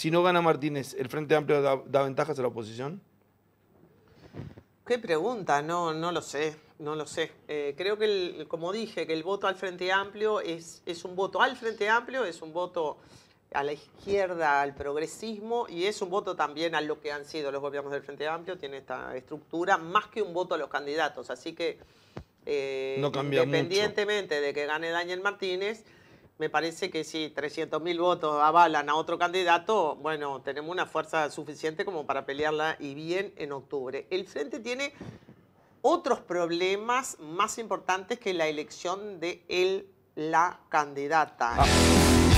Si no gana Martínez, ¿el Frente Amplio da, ventajas a la oposición? Qué pregunta, no, no lo sé, no lo sé. Eh, creo que, como dije, que el voto al Frente Amplio es, un voto al Frente Amplio, es un voto a la izquierda, al progresismo, y es un voto también a lo que han sido los gobiernos del Frente Amplio, tiene esta estructura, más que un voto a los candidatos. Así que, eh, independientemente de que gane Daniel Martínez, me parece que si 300.000 votos avalan a otro candidato, bueno, tenemos una fuerza suficiente como para pelearla y bien en octubre. El Frente tiene otros problemas más importantes que la elección de él, la candidata. Ah.